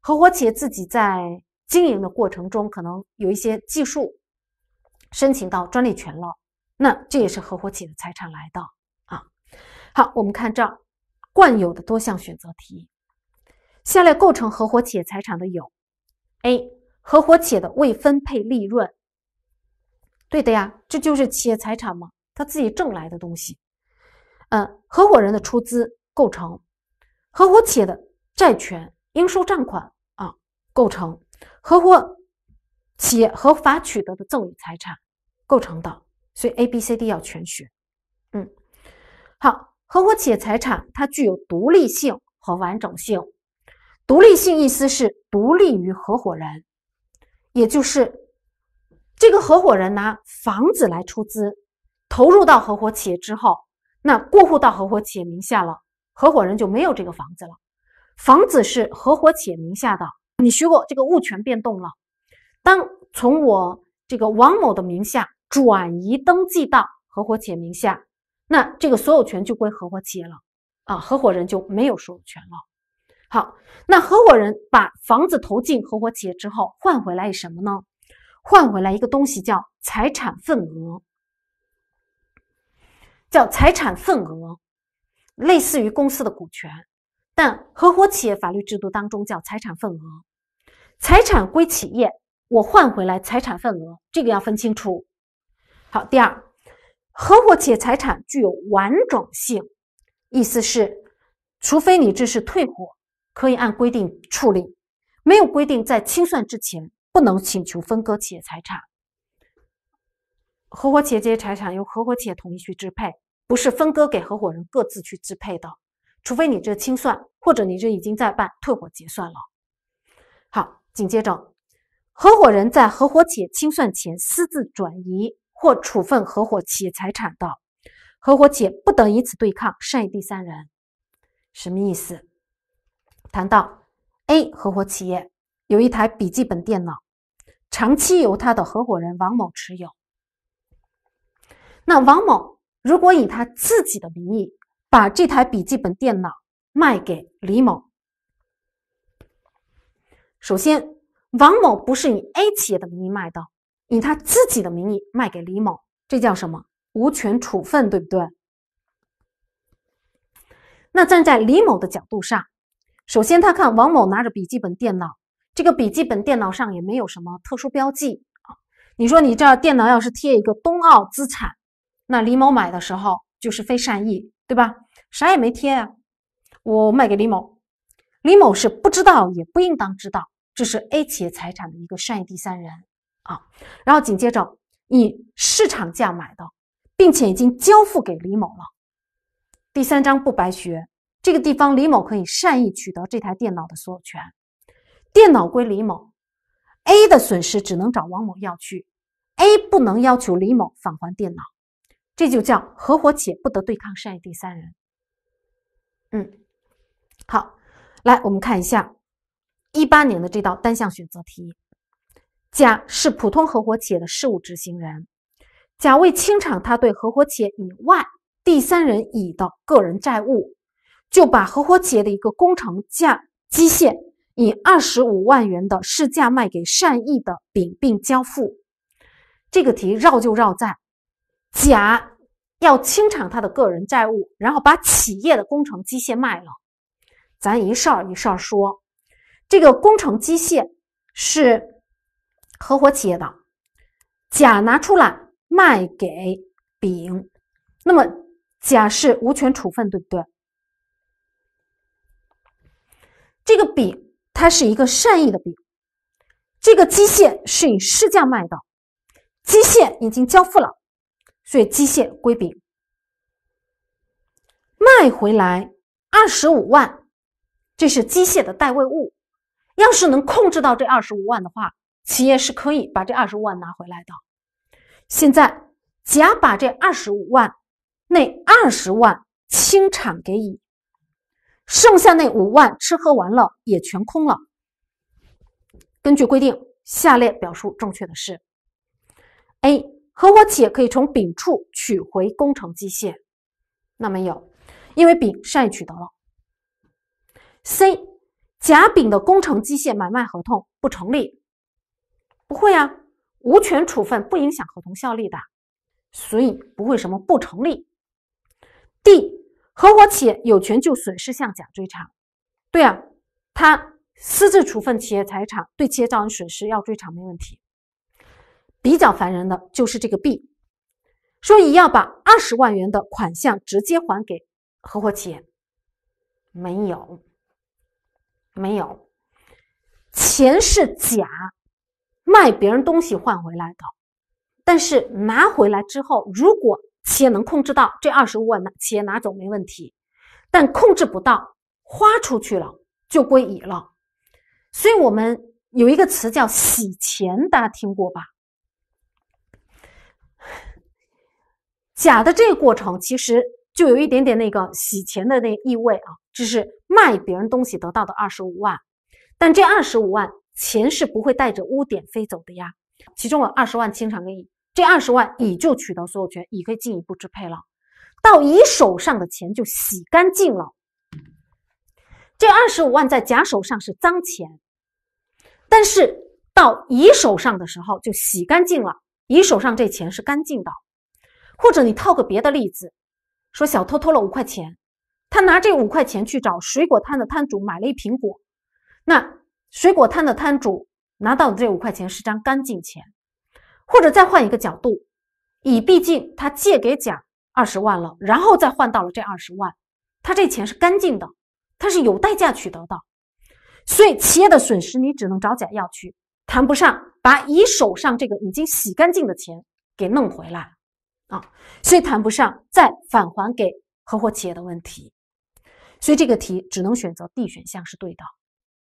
合伙企业自己在经营的过程中，可能有一些技术申请到专利权了。那这也是合伙企业的财产来的啊。好，我们看这儿惯有的多项选择题。下列构成合伙企业财产的有：A. 合伙企业的未分配利润。对的呀，这就是企业财产嘛，他自己挣来的东西。嗯，合伙人的出资构成合伙企业的债权、应收账款啊，构成合伙企业合法取得的赠与财产构成的。所以 A、B、C、D 要全学，嗯，好，合伙企业财产它具有独立性和完整性。独立性意思是独立于合伙人，也就是这个合伙人拿房子来出资，投入到合伙企业之后，那过户到合伙企业名下了，合伙人就没有这个房子了。房子是合伙企业名下的，你学过这个物权变动了。当从我这个王某的名下。转移登记到合伙企业名下，那这个所有权就归合伙企业了啊，合伙人就没有所有权了。好，那合伙人把房子投进合伙企业之后，换回来什么呢？换回来一个东西叫财产份额，叫财产份额，类似于公司的股权，但合伙企业法律制度当中叫财产份额，财产归企业，我换回来财产份额，这个要分清楚。好，第二，合伙企业财产具有完整性，意思是，除非你这是退伙，可以按规定处理，没有规定在清算之前不能请求分割企业财产。合伙企业这些财产由合伙企业统一去支配，不是分割给合伙人各自去支配的，除非你这清算，或者你这已经在办退伙结算了。好，紧接着，合伙人在合伙企业清算前私自转移。或处分合伙企业财产的，合伙企业不得以此对抗善意第三人，什么意思？谈到 A 合伙企业有一台笔记本电脑，长期由他的合伙人王某持有。那王某如果以他自己的名义把这台笔记本电脑卖给李某，首先，王某不是以 A 企业的名义卖的。以他自己的名义卖给李某，这叫什么？无权处分，对不对？那站在李某的角度上，首先他看王某拿着笔记本电脑，这个笔记本电脑上也没有什么特殊标记啊。你说你这电脑要是贴一个“冬奥资产”，那李某买的时候就是非善意，对吧？啥也没贴啊，我卖给李某，李某是不知道也不应当知道这是 A 企业财产的一个善意第三人。啊，然后紧接着你市场价买的，并且已经交付给李某了，第三章不白学这个地方，李某可以善意取得这台电脑的所有权，电脑归李某，A 的损失只能找王某要去，A 不能要求李某返还电脑，这就叫合伙企业不得对抗善意第三人。嗯，好，来我们看一下一八年的这道单项选择题。甲是普通合伙企业的事务执行人，甲为清偿他对合伙企业以外第三人乙的个人债务，就把合伙企业的一个工程价机械以二十五万元的市价卖给善意的丙，并交付。这个题绕就绕在甲要清偿他的个人债务，然后把企业的工程机械卖了。咱一事儿一事儿说，这个工程机械是。合伙企业的甲拿出来卖给丙，那么甲是无权处分，对不对？这个丙他是一个善意的丙，这个机械是以市价卖的，机械已经交付了，所以机械归丙。卖回来二十五万，这是机械的代位物，要是能控制到这二十五万的话。企业是可以把这二十五万拿回来的。现在，甲把这二十五万，那二十万清产给乙，剩下那五万吃喝玩乐也全空了。根据规定，下列表述正确的是：A. 合伙企业可以从丙处取回工程机械，那没有，因为丙善意取得了。C. 甲丙的工程机械买卖合同不成立。不会啊，无权处分不影响合同效力的，所以不会什么不成立。D 合伙企业有权就损失向甲追偿，对啊，他私自处分企业财产，对企业造成损失要追偿没问题。比较烦人的就是这个 B，说你要把二十万元的款项直接还给合伙企业，没有，没有，钱是甲。卖别人东西换回来的，但是拿回来之后，如果企业能控制到这二十五万，拿企业拿走没问题；但控制不到，花出去了就归乙了。所以我们有一个词叫洗钱，大家听过吧？假的这个过程其实就有一点点那个洗钱的那意味啊，就是卖别人东西得到的二十五万，但这二十五万。钱是不会带着污点飞走的呀。其中有二十万清偿给乙，这二十万乙就取得所有权，乙可以进一步支配了。到乙手上的钱就洗干净了。这二十五万在甲手上是脏钱，但是到乙手上的时候就洗干净了。乙手上这钱是干净的。或者你套个别的例子，说小偷偷了五块钱，他拿这五块钱去找水果摊的摊主买了一苹果，那。水果摊的摊主拿到的这五块钱是张干净钱，或者再换一个角度，乙毕竟他借给甲二十万了，然后再换到了这二十万，他这钱是干净的，他是有代价取得的，所以企业的损失你只能找甲要去，谈不上把乙手上这个已经洗干净的钱给弄回来啊，所以谈不上再返还给合伙企业的问题，所以这个题只能选择 D 选项是对的。